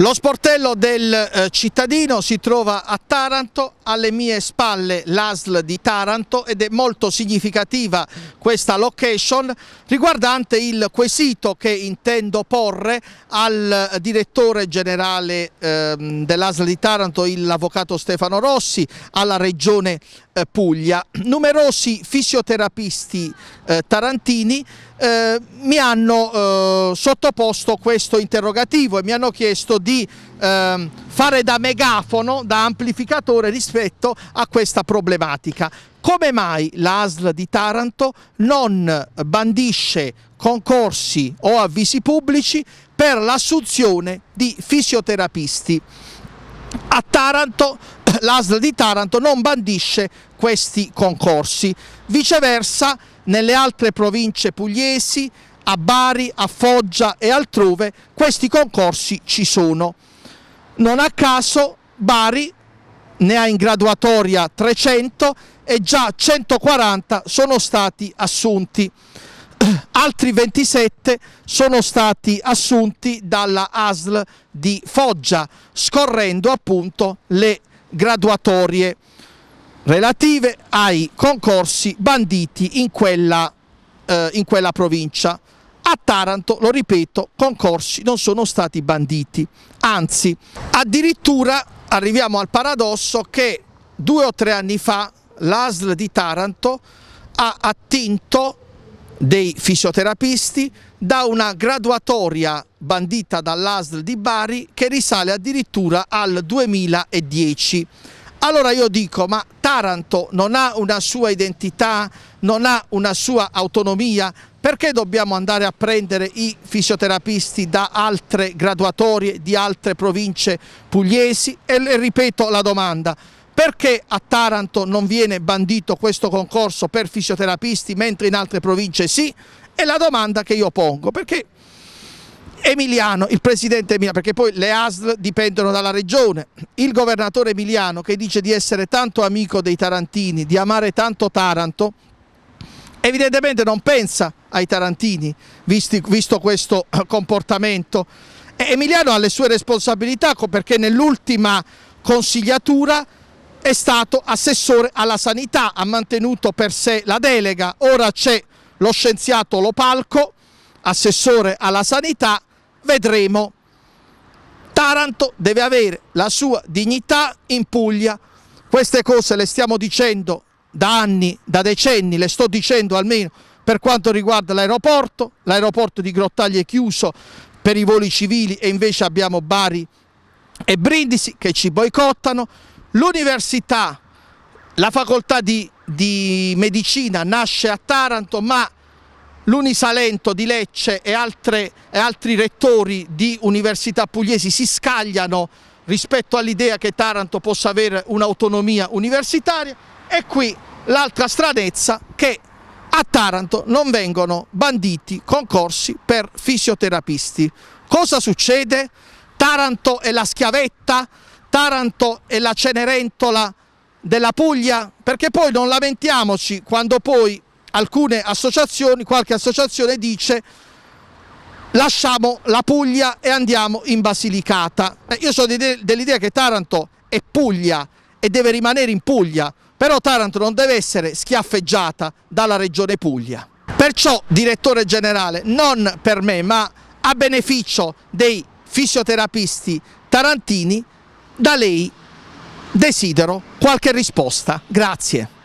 Lo sportello del eh, cittadino si trova a Taranto, alle mie spalle l'ASL di Taranto ed è molto significativa questa location riguardante il quesito che intendo porre al eh, direttore generale eh, dell'ASL di Taranto, l'avvocato Stefano Rossi, alla regione eh, Puglia. Numerosi fisioterapisti eh, tarantini eh, mi hanno eh, sottoposto questo interrogativo e mi hanno chiesto di eh, fare da megafono, da amplificatore rispetto a questa problematica. Come mai l'ASL di Taranto non bandisce concorsi o avvisi pubblici per l'assunzione di fisioterapisti? A Taranto l'ASL di Taranto non bandisce questi concorsi. Viceversa, nelle altre province pugliesi, a Bari, a Foggia e altrove, questi concorsi ci sono. Non a caso Bari ne ha in graduatoria 300 e già 140 sono stati assunti. Altri 27 sono stati assunti dalla ASL di Foggia, scorrendo appunto le graduatorie relative ai concorsi banditi in quella, eh, in quella provincia. A Taranto, lo ripeto, concorsi non sono stati banditi, anzi addirittura arriviamo al paradosso che due o tre anni fa l'ASL di Taranto ha attinto dei fisioterapisti da una graduatoria bandita dall'ASL di Bari che risale addirittura al 2010. Allora io dico, ma Taranto non ha una sua identità, non ha una sua autonomia, perché dobbiamo andare a prendere i fisioterapisti da altre graduatorie di altre province pugliesi? E le ripeto la domanda, perché a Taranto non viene bandito questo concorso per fisioterapisti mentre in altre province sì? È la domanda che io pongo, perché Emiliano, il presidente Emiliano, perché poi le ASL dipendono dalla regione, il governatore Emiliano che dice di essere tanto amico dei tarantini, di amare tanto Taranto, evidentemente non pensa ai tarantini visti, visto questo comportamento. E Emiliano ha le sue responsabilità perché nell'ultima consigliatura è stato assessore alla sanità, ha mantenuto per sé la delega, ora c'è lo scienziato Lopalco, assessore alla sanità vedremo. Taranto deve avere la sua dignità in Puglia. Queste cose le stiamo dicendo da anni, da decenni, le sto dicendo almeno per quanto riguarda l'aeroporto. L'aeroporto di Grottaglie è chiuso per i voli civili e invece abbiamo Bari e Brindisi che ci boicottano. L'università, la facoltà di, di medicina nasce a Taranto ma l'Unisalento di Lecce e, altre, e altri rettori di università pugliesi si scagliano rispetto all'idea che Taranto possa avere un'autonomia universitaria e qui l'altra stranezza che a Taranto non vengono banditi concorsi per fisioterapisti. Cosa succede? Taranto è la schiavetta, Taranto è la Cenerentola della Puglia, perché poi non lamentiamoci quando poi alcune associazioni, qualche associazione dice lasciamo la Puglia e andiamo in Basilicata. Eh, io sono dell'idea che Taranto è Puglia e deve rimanere in Puglia, però Taranto non deve essere schiaffeggiata dalla regione Puglia. Perciò, direttore generale, non per me, ma a beneficio dei fisioterapisti tarantini, da lei desidero qualche risposta. Grazie.